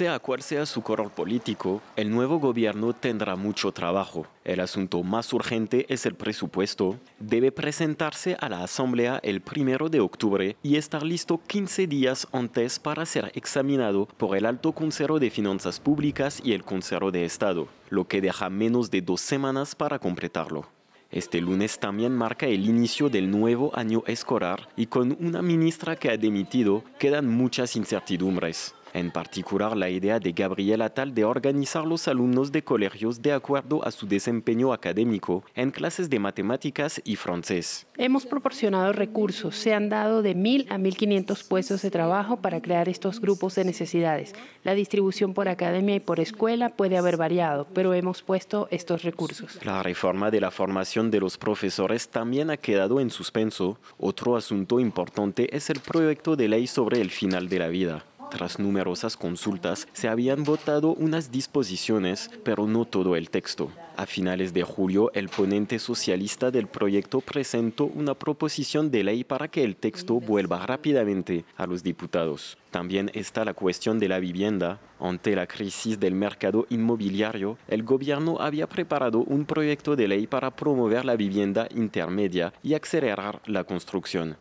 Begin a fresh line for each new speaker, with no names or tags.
sea cual sea su color político, el nuevo gobierno tendrá mucho trabajo. El asunto más urgente es el presupuesto. Debe presentarse a la Asamblea el primero de octubre y estar listo 15 días antes para ser examinado por el Alto Consejo de Finanzas Públicas y el Consejo de Estado, lo que deja menos de dos semanas para completarlo. Este lunes también marca el inicio del nuevo año escolar y con una ministra que ha dimitido quedan muchas incertidumbres. En particular, la idea de Gabriel tal de organizar los alumnos de colegios de acuerdo a su desempeño académico en clases de matemáticas y francés.
Hemos proporcionado recursos, se han dado de 1.000 a 1.500 puestos de trabajo para crear estos grupos de necesidades. La distribución por academia y por escuela puede haber variado, pero hemos puesto estos recursos.
La reforma de la formación de los profesores también ha quedado en suspenso. Otro asunto importante es el proyecto de ley sobre el final de la vida. Tras numerosas consultas, se habían votado unas disposiciones, pero no todo el texto. A finales de julio, el ponente socialista del proyecto presentó una proposición de ley para que el texto vuelva rápidamente a los diputados. También está la cuestión de la vivienda. Ante la crisis del mercado inmobiliario, el gobierno había preparado un proyecto de ley para promover la vivienda intermedia y acelerar la construcción.